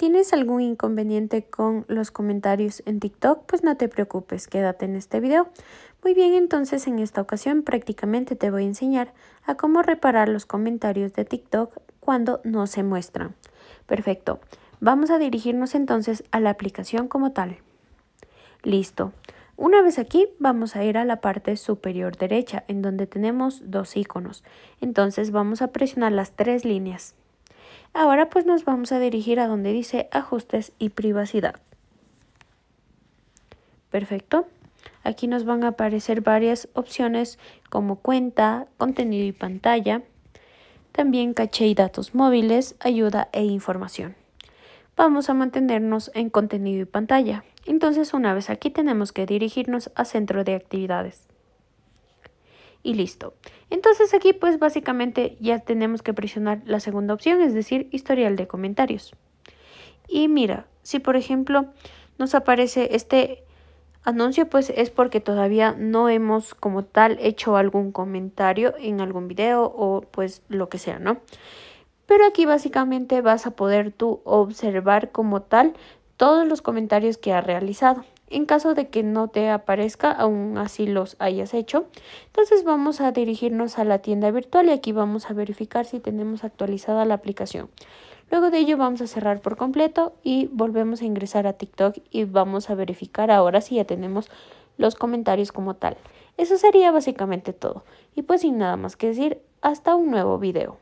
¿Tienes algún inconveniente con los comentarios en TikTok? Pues no te preocupes, quédate en este video. Muy bien, entonces en esta ocasión prácticamente te voy a enseñar a cómo reparar los comentarios de TikTok cuando no se muestran. Perfecto, vamos a dirigirnos entonces a la aplicación como tal. Listo. Una vez aquí vamos a ir a la parte superior derecha en donde tenemos dos iconos. Entonces vamos a presionar las tres líneas. Ahora pues nos vamos a dirigir a donde dice ajustes y privacidad. Perfecto. Aquí nos van a aparecer varias opciones como cuenta, contenido y pantalla, también caché y datos móviles, ayuda e información. Vamos a mantenernos en contenido y pantalla. Entonces una vez aquí tenemos que dirigirnos a centro de actividades y listo. Entonces aquí pues básicamente ya tenemos que presionar la segunda opción, es decir, historial de comentarios. Y mira, si por ejemplo nos aparece este anuncio pues es porque todavía no hemos como tal hecho algún comentario en algún video o pues lo que sea, ¿no? Pero aquí básicamente vas a poder tú observar como tal todos los comentarios que ha realizado. En caso de que no te aparezca, aún así los hayas hecho. Entonces vamos a dirigirnos a la tienda virtual y aquí vamos a verificar si tenemos actualizada la aplicación. Luego de ello vamos a cerrar por completo y volvemos a ingresar a TikTok y vamos a verificar ahora si ya tenemos los comentarios como tal. Eso sería básicamente todo. Y pues sin nada más que decir, hasta un nuevo video.